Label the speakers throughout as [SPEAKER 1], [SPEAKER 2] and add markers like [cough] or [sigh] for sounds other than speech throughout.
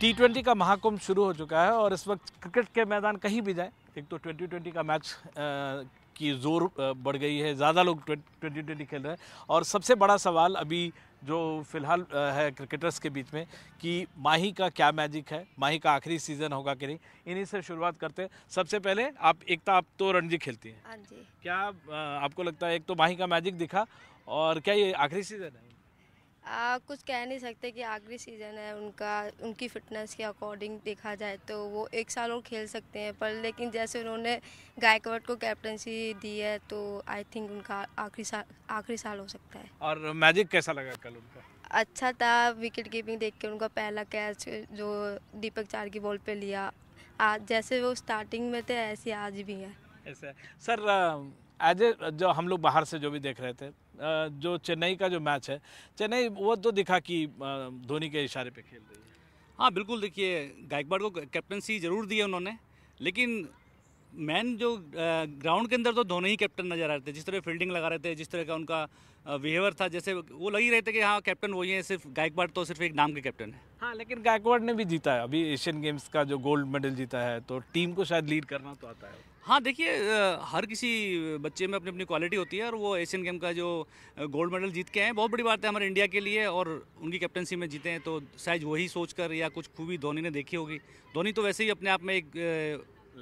[SPEAKER 1] T twenty का महाकुंभ शुरू हो चुका है और इस वक्त क्रिकेट के मैदान कहीं भी जाए एक तो ट्वेंटी ट्वेंटी का मैच की ज़ोर बढ़ गई है ज़्यादा लोग ट्वेंटी ट्वेंटी खेल रहे हैं और सबसे बड़ा सवाल अभी जो फिलहाल है क्रिकेटर्स के बीच में कि माही का क्या मैजिक है माही का आखिरी सीज़न होगा कि नहीं इन्हीं से शुरुआत करते हैं सबसे पहले आप एकता तो आप तो रणजी खेलती हैं हाँ क्या आपको लगता है एक तो माही का मैजिक दिखा और क्या ये आखिरी सीज़न है
[SPEAKER 2] आ, कुछ कह नहीं सकते कि आखिरी सीज़न है उनका उनकी फिटनेस के अकॉर्डिंग देखा जाए तो वो एक साल और खेल सकते हैं पर लेकिन जैसे उन्होंने गायकवाड को कैप्टनसी दी है तो आई थिंक उनका आखिरी साल आखिरी साल हो सकता है
[SPEAKER 1] और मैजिक कैसा लगा कल उनका
[SPEAKER 2] अच्छा था विकेट कीपिंग देख के उनका पहला कैच जो दीपक चार की बॉल पर लिया आज जैसे वो स्टार्टिंग में थे ऐसे आज भी है
[SPEAKER 1] ऐसा सर एज ए जो हम लोग बाहर से जो भी देख रहे थे जो चेन्नई का जो मैच है चेन्नई वो तो दिखा कि
[SPEAKER 2] धोनी के इशारे पे खेल रही है हाँ बिल्कुल देखिए गायकवाड़ को कैप्टनसी ज़रूर दी है उन्होंने लेकिन मैन जो ग्राउंड के अंदर तो धोनी ही कैप्टन नजर आ रहे थे जिस तरह फील्डिंग लगा रहे थे जिस तरह का उनका बिहेवियर था जैसे वो लग ही रहे थे कि हाँ कैप्टन वही है सिर्फ गायकवाड़ तो सिर्फ एक नाम के कैप्टन है
[SPEAKER 1] हाँ लेकिन गायकवाड़ ने भी जीता है अभी एशियन गेम्स का जो गोल्ड मेडल जीता है तो टीम को शायद लीड करना तो आता है
[SPEAKER 2] हाँ देखिए हर किसी बच्चे में अपनी अपनी क्वालिटी होती है और वो एशियन गेम का जो गोल्ड मेडल जीत के आए बहुत बड़ी बात है हमारे इंडिया के लिए और उनकी कैप्टनसी में जीते हैं तो शायद वही सोच कर या कुछ खूबी धोनी ने देखी होगी धोनी तो वैसे ही अपने आप में एक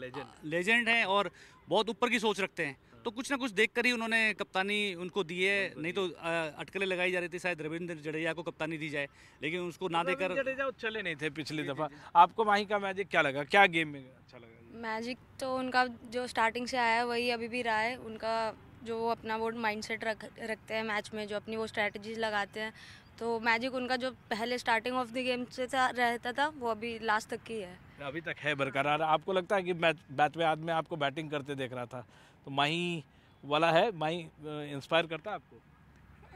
[SPEAKER 2] लेजेंड लेजेंड हैं और बहुत ऊपर की सोच रखते हैं तो कुछ ना कुछ देख कर ही उन्होंने कप्तानी उनको दी है नहीं तो अटकलें लगाई जा रही थी शायद रविंद्र जडेजा को कप्तानी दी जाए लेकिन उसको ना देकर जडेजा चले नहीं थे पिछली दफा आपको वहीं का मैजिक क्या लगा क्या गेम में अच्छा लगा मैजिक तो उनका जो स्टार्टिंग से आया है वही अभी भी रहा है उनका जो वो अपना वो माइंडसेट रख रखते हैं मैच में जो अपनी वो स्ट्रैटेजीज लगाते हैं तो मैजिक उनका जो पहले स्टार्टिंग ऑफ द गेम से था रहता था वो अभी लास्ट तक की है
[SPEAKER 1] अभी तक है बरकरार आपको लगता है कि मैच बैट में आदमी आपको बैटिंग करते देख रहा था तो माही वाला है माही इंस्पायर करता है आपको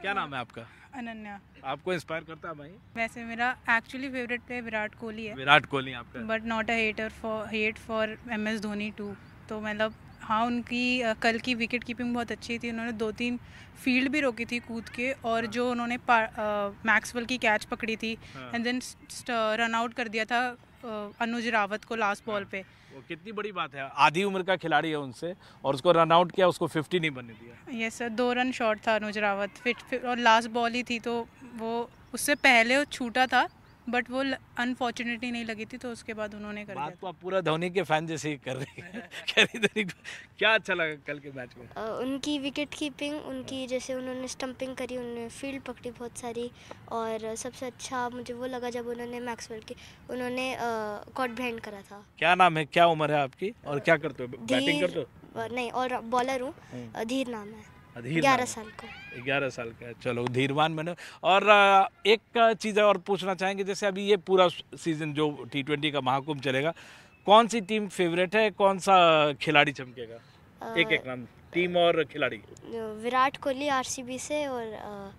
[SPEAKER 1] क्या नाम है आपका अनन्या आपको इंस्पायर करता है भाई वैसे मेरा actually favourite player Virat Kohli है विराट कोहली आपका but not a hater for hate for M S Dhoni too तो मतलब हाँ उनकी कल की विकेट कीपिंग बहुत अच्छी थी उन्होंने दो तीन फील्ड भी रोकी थी कूद के और जो उन्होंने मैक्सवेल की कैच पकड़ी थी एंड देन रन आउट कर दिया था अनुज रावत को लास्ट हाँ। बॉल पे वो कितनी बड़ी बात है आधी उम्र का खिलाड़ी है उनसे और उसको रन आउट किया उसको फिफ्टी नहीं बनने दिया यस सर दो रन शॉट था अनुज रावत फिर फिट और लास्ट बॉल ही थी तो वो उससे पहले छूटा था बट वो अनफॉर्चुनेटली नहीं लगी थी तो उसके बाद उन्होंने कर बात दिया तो पूरा धोनी के फैन जैसे ही कर रही [laughs] है क्या अच्छा लगा कल के मैच में आ, उनकी विकेट कीपिंग उनकी जैसे उन्होंने स्टंपिंग करी उन्होंने फील्ड पकड़ी बहुत सारी और सबसे अच्छा मुझे वो लगा जब उन्होंने मैक्सवेल की उन्होंने कॉट ब्रांड करा था क्या नाम है क्या उम्र है आपकी और क्या करते हो बैटिंग करते हो नहीं और बॉलर हूँ हम्म। धीर नाम है ग्यारह साल ग्यारह साल का चलो धीरवान मैंने और एक चीज़ और पूछना चाहेंगे जैसे अभी ये पूरा सीजन जो टी ट्वेंटी का महाकुंभ चलेगा कौन सी टीम फेवरेट है कौन सा खिलाड़ी चमकेगा आ, एक एक नाम टीम और खिलाड़ी विराट कोहली आरसीबी से और आ,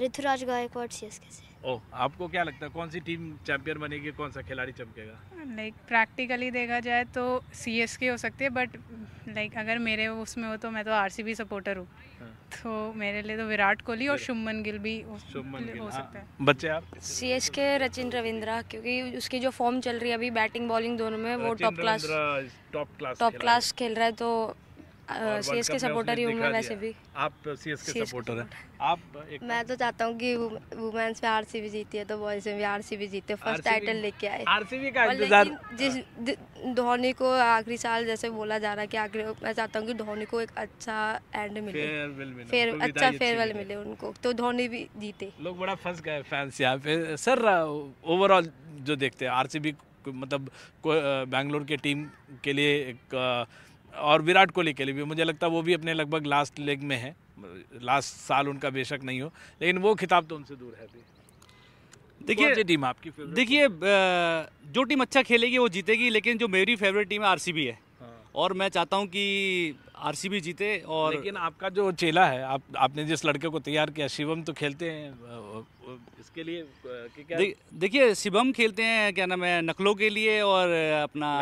[SPEAKER 1] ऋतुराज गायकवाड़ सीएसके से ओ आपको क्या लगता है कौन सी टीम चैंपियन बनेगी कौन सा खिलाड़ी चमकेगा लाइक प्रैक्टिकली देखा जाए तो सीएसके हो सकती है बट लाइक अगर मेरे उसमें हो तो मैं तो आरसीबी सपोर्टर हूँ हाँ। तो मेरे लिए तो विराट कोहली और शुभमन गिल भी शुभमन गिल हो हाँ। सकता है बच्चे आप
[SPEAKER 2] सी एस के रचिन रविंद्रा क्योंकि उसकी जो फॉर्म चल रही है अभी बैटिंग बॉलिंग दोनों में वो top class
[SPEAKER 1] top class top class
[SPEAKER 2] खेल रहा है तो सीएसके सपोर्टर ही हूँ मैं वैसे भी
[SPEAKER 1] आप सीएसके सपोर्टर हैं आप एक मैं तो
[SPEAKER 2] चाहता हूँ कि वुमेन्स में आरसीबी जीती है तो बॉयज में भी आरसीबी जीते फर्स्ट टाइटल लेके आए आरसीबी का इंतजार जिस धोनी को आखिरी साल जैसे बोला जा रहा है कि आखिरी मैं चाहता हूँ कि धोनी को एक अच्छा एंड मिले फेयर अच्छा फेयरवेल मिले उनको तो धोनी भी जीते
[SPEAKER 1] लोग बड़ा फंस गए फैंस यहाँ पे सर ओवरऑल जो देखते हैं आरसीबी मतलब बैंगलोर के टीम के लिए एक और विराट कोहली के लिए भी मुझे लगता है वो भी अपने लगभग लास्ट लेग में है लास्ट साल उनका बेशक नहीं हो लेकिन वो खिताब तो उनसे दूर है अभी
[SPEAKER 2] देखिए टीम आपकी देखिए जो टीम अच्छा खेलेगी वो जीतेगी लेकिन जो मेरी फेवरेट टीम है आरसीबी है हाँ। और मैं चाहता हूं कि आरसीबी जीते और लेकिन आपका जो चेला है आप आपने जिस लड़के को तैयार किया शिवम तो खेलते हैं इसके लिए
[SPEAKER 1] दे,
[SPEAKER 2] देखिए शिवम खेलते हैं क्या नाम है नकलों के लिए और अपना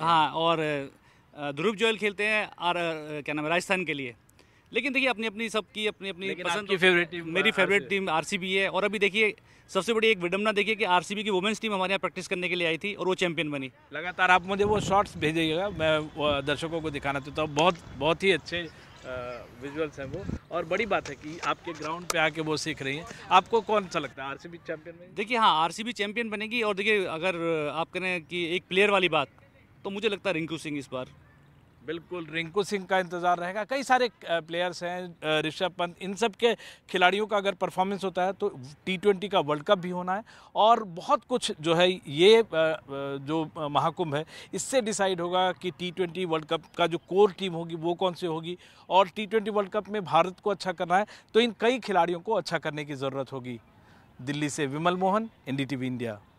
[SPEAKER 2] हाँ और ध्रुव जोयल खेलते हैं और क्या नाम है राजस्थान के लिए लेकिन देखिए अपनी अपनी सबकी अपनी अपनी पसंद की फेवरेट टीम मेरी फेवरेट टीम आरसीबी है और अभी देखिए सबसे बड़ी एक विडम्बना देखिए कि आरसीबी की वुमेंस टीम हमारे यहाँ प्रैक्टिस करने के लिए आई थी और वो चैंपियन बनी लगातार आप मुझे वो शॉट्स भेजिएगा मैं दर्शकों को दिखाना चाहता हूँ बहुत बहुत ही अच्छे विजुअल्स हैं वो और बड़ी बात है कि आपके ग्राउंड पे आके वो सीख रही हैं आपको कौन सा लगता है आरसीबी चैंपियन में देखिए हाँ आरसीबी चैंपियन बनेगी और देखिए अगर आप कहें कि एक प्लेयर वाली बात तो मुझे लगता है रिंकू सिंह इस बार बिल्कुल रिंकू सिंह का इंतज़ार रहेगा कई सारे प्लेयर्स
[SPEAKER 1] हैं ऋषभ पंत इन सब के खिलाड़ियों का अगर परफॉर्मेंस होता है तो टी ट्वेंटी का वर्ल्ड कप भी होना है और बहुत कुछ जो है ये जो महाकुंभ है इससे डिसाइड होगा कि टी ट्वेंटी वर्ल्ड कप का जो कोर टीम होगी वो कौन सी होगी और टी ट्वेंटी वर्ल्ड कप में भारत को अच्छा करना है तो इन कई खिलाड़ियों को अच्छा करने की ज़रूरत होगी दिल्ली से विमल मोहन एन इंडिया